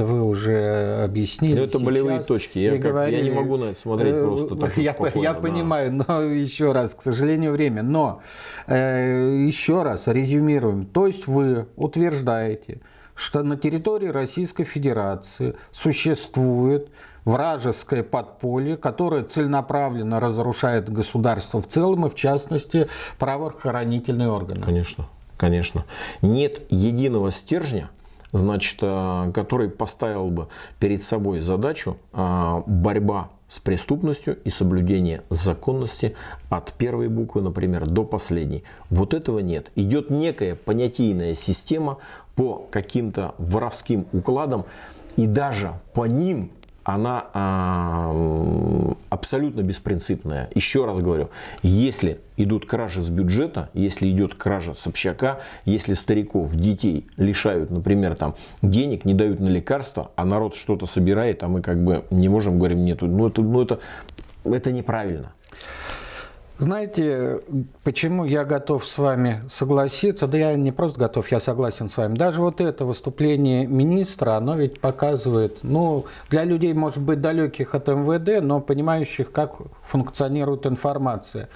это вы уже э, объяснили. Ну, это болевые точки. Я, как, говорили, я не могу на это смотреть э, просто э, так Я, спокойно, я да. понимаю, но еще раз, к сожалению, время. Но э, еще раз резюмируем. То есть вы утверждаете, что на территории Российской Федерации существует вражеское подполье, которое целенаправленно разрушает государство в целом и, в частности, правоохранительные органы. Конечно, конечно. Нет единого стержня – значит, э, который поставил бы перед собой задачу э, борьба с преступностью и соблюдение законности от первой буквы, например, до последней. Вот этого нет. Идет некая понятийная система по каким-то воровским укладам, и даже по ним она э, абсолютно беспринципная. Еще раз говорю, если идут кражи с бюджета, если идет кража с общака, если стариков, детей лишают, например, там денег, не дают на лекарства, а народ что-то собирает, а мы как бы не можем, говорим, нету, ну это, ну это, это неправильно. Знаете, почему я готов с вами согласиться? Да я не просто готов, я согласен с вами. Даже вот это выступление министра, оно ведь показывает, ну, для людей, может быть, далеких от МВД, но понимающих, как функционирует информация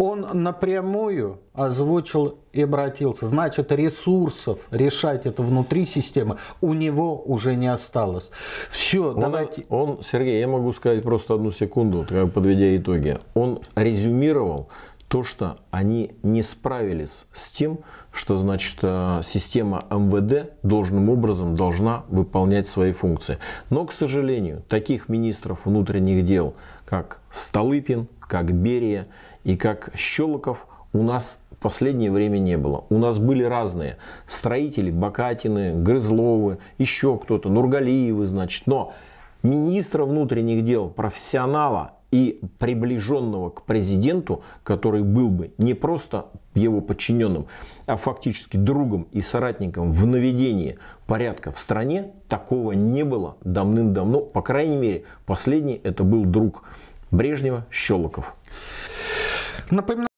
он напрямую озвучил и обратился. Значит, ресурсов решать это внутри системы у него уже не осталось. Все, он, давайте... Он, Сергей, я могу сказать просто одну секунду, подведя итоги. Он резюмировал то, что они не справились с тем, что значит, э, система МВД должным образом должна выполнять свои функции. Но, к сожалению, таких министров внутренних дел, как Столыпин, как Берия и как Щелоков, у нас в последнее время не было. У нас были разные строители, Бакатины, Грызловы, еще кто-то, Нургалиевы, значит. Но министра внутренних дел, профессионала – и приближенного к президенту, который был бы не просто его подчиненным, а фактически другом и соратником в наведении порядка в стране, такого не было давным-давно. По крайней мере, последний это был друг Брежнева Щелоков. Напоминаю,